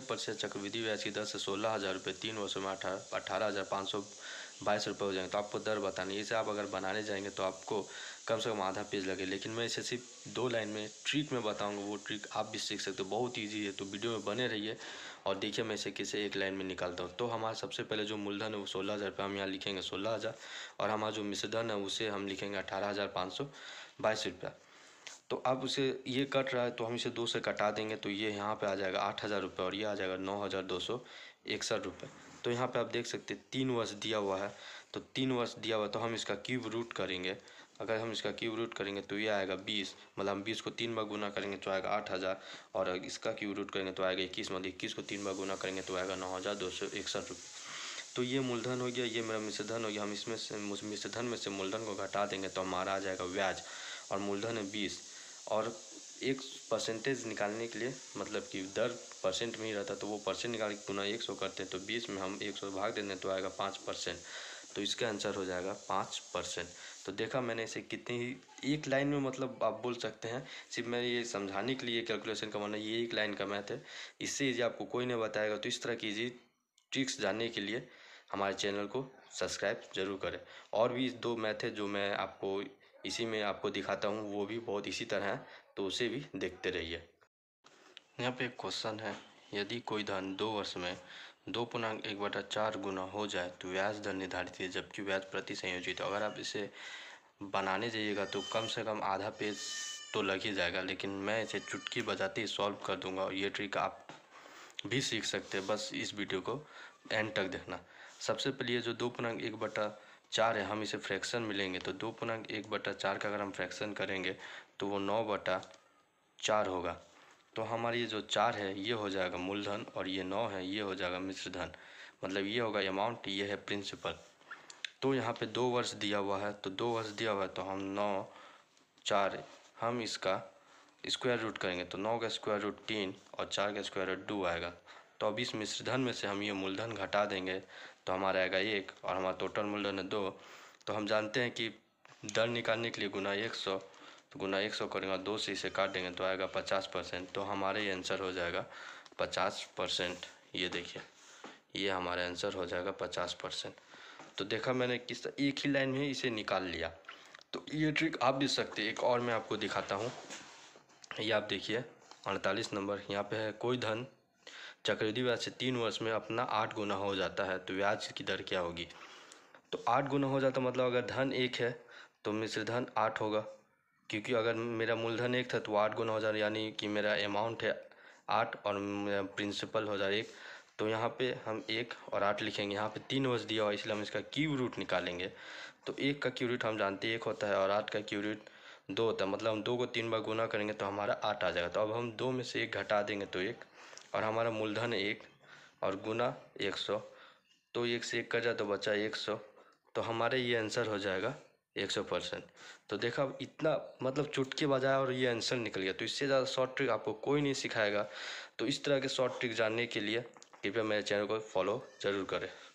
प्रतिशत चक्रवृद्धि ब्याज की दर से सोलह हज़ार रुपये तीन वर्षों में अठारह अठारह हज़ार पाँच सौ बाईस रुपये हो जाएंगे तो आपको दर बतानी इसे आप अगर बनाने जाएंगे तो आपको कम से कम आधा पेज लगे लेकिन मैं इसे सिर्फ दो लाइन में ट्रिक में बताऊंगा वो ट्रिक आप भी सीख सकते हो बहुत ईजी है तो वीडियो में बने रहिए और देखिए मैं इसे किसे एक लाइन में निकालता हूँ तो हमारा सबसे पहले जो मूलधन है वो सोलह हज़ार रुपये हम यहाँ लिखेंगे सोलह हज़ार और हमारा जो मिश्रधन है उसे हम लिखेंगे अठारह हज़ार पाँच सौ बाईस रुपया तो अब उसे ये कट रहा है तो हम इसे दो से कटा देंगे तो ये यहाँ पे आ जाएगा आठ हज़ार रुपये और ये आ जाएगा नौ हज़ार दो सौ इकसठ रुपये तो यहाँ पे आप देख सकते हैं तीन वर्ष दिया हुआ है तो तीन वर्ष दिया हुआ तो हम इसका क्यूब रूट करेंगे अगर हम इसका क्यूब रूट करेंगे तो ये आएगा बीस मतलब हम बीस को तीन बार गुना करेंगे तो आएगा आठ हज़ार और इसका क्यूब रूट करेंगे तो आएगा इक्कीस मतलब इक्कीस को तीन बार गुना करेंगे तो आएगा नौ हज़ार दो सौ इकसठ रुपये तो ये मूलधन हो गया ये मेरा मिश्रधन हो गया हम इसमें से मिश्रधन में से मूलधन को घटा देंगे तो हमारा आ जाएगा ब्याज और मूलधन है बीस और एक परसेंटेज निकालने के लिए मतलब कि दर परसेंट में ही रहता तो वो परसेंट निकाल के पुनः एक सौ करते हैं तो बीस में हम एक सौ भाग देते हैं तो आएगा पाँच परसेंट तो इसका आंसर हो जाएगा पाँच परसेंट तो देखा मैंने इसे कितनी ही एक लाइन में मतलब आप बोल सकते हैं सिर्फ मैंने ये समझाने के लिए कैलकुलेशन का मानना ये एक लाइन का मैथ है इससे इजी आपको कोई नहीं बताएगा तो इस तरह की इजी ट्रिक्स जानने के लिए हमारे चैनल को सब्सक्राइब जरूर करें और भी दो मैथ है जो मैं आपको इसी में आपको दिखाता हूँ वो भी बहुत इसी तरह है तो उसे भी देखते रहिए यहाँ पे एक क्वेश्चन है यदि कोई धन दो वर्ष में दो पूर्णांक एक बटा चार गुना हो जाए तो ब्याज दर निर्धारित है जबकि ब्याज प्रति संयोजित तो अगर आप इसे बनाने जाइएगा तो कम से कम आधा पेज तो लग ही जाएगा लेकिन मैं इसे चुटकी बजाते ही सॉल्व कर दूंगा और ये ट्रिक आप भी सीख सकते हैं बस इस वीडियो को एंड तक देखना सबसे पहले जो दो पूर्णांक एक बटा चार है हम इसे फ्रैक्शन मिलेंगे तो दो पूर्णांक एक बटा चार का अगर हम फ्रैक्शन करेंगे तो वो नौ बटा चार होगा तो हमारी जो चार है ये हो जाएगा मूलधन और ये नौ है ये हो जाएगा मिश्र धन मतलब ये होगा अमाउंट ये है प्रिंसिपल तो यहाँ पे दो वर्ष दिया हुआ है तो दो वर्ष दिया हुआ है तो हम नौ चार हम इसका स्क्वायर रूट करेंगे तो नौ का स्क्वायर रूट तीन और चार का स्क्वायर रूट दो आएगा तो अब इस मिश्रधन में से हम ये मूलधन घटा देंगे तो हमारा आएगा एक और हमारा टोटल मूलधन है दो तो हम जानते हैं कि दर निकालने के लिए गुना एक सौ तो गुना एक सौ करेंगे दो से इसे काट देंगे तो आएगा पचास परसेंट तो हमारे ये आंसर हो जाएगा पचास परसेंट ये देखिए ये हमारा आंसर हो जाएगा पचास परसेंट तो देखा मैंने किस एक ही लाइन में इसे निकाल लिया तो ये ट्रिक आप भी सकते एक और मैं आपको दिखाता हूँ ये आप देखिए अड़तालीस नंबर यहाँ पे है कोई धन चक्रवृद्धि ब्याज से तीन वर्ष में अपना आठ गुना हो जाता है तो ब्याज की दर क्या होगी तो आठ गुना हो जाता मतलब अगर धन एक है तो मिश्र धन आठ होगा क्योंकि अगर मेरा मूलधन एक था तो आठ गुना हो जाए यानी कि मेरा अमाउंट है आठ और प्रिंसिपल हो जाए एक तो यहाँ पे हम एक और आठ लिखेंगे यहाँ पे तीन वर्ष दिया हुआ इसलिए हम इसका क्यू रूट निकालेंगे तो एक का क्यू रूट हम जानते हैं एक होता है और आठ का क्यू रूट दो होता है मतलब हम दो को तीन बार गुना करेंगे तो हमारा आठ आ जाएगा तो अब हम दो में से एक घटा देंगे तो एक और हमारा मूलधन एक और गुना एक सौ तो एक से एक का जा तो बचा एक सौ तो हमारे ये आंसर हो जाएगा एक सौ परसेंट तो देखा इतना मतलब चुटकी बजाया और ये आंसर निकल गया तो इससे ज़्यादा शॉर्ट ट्रिक आपको कोई नहीं सिखाएगा तो इस तरह के शॉर्ट ट्रिक जानने के लिए कृपया मेरे चैनल को फॉलो ज़रूर करें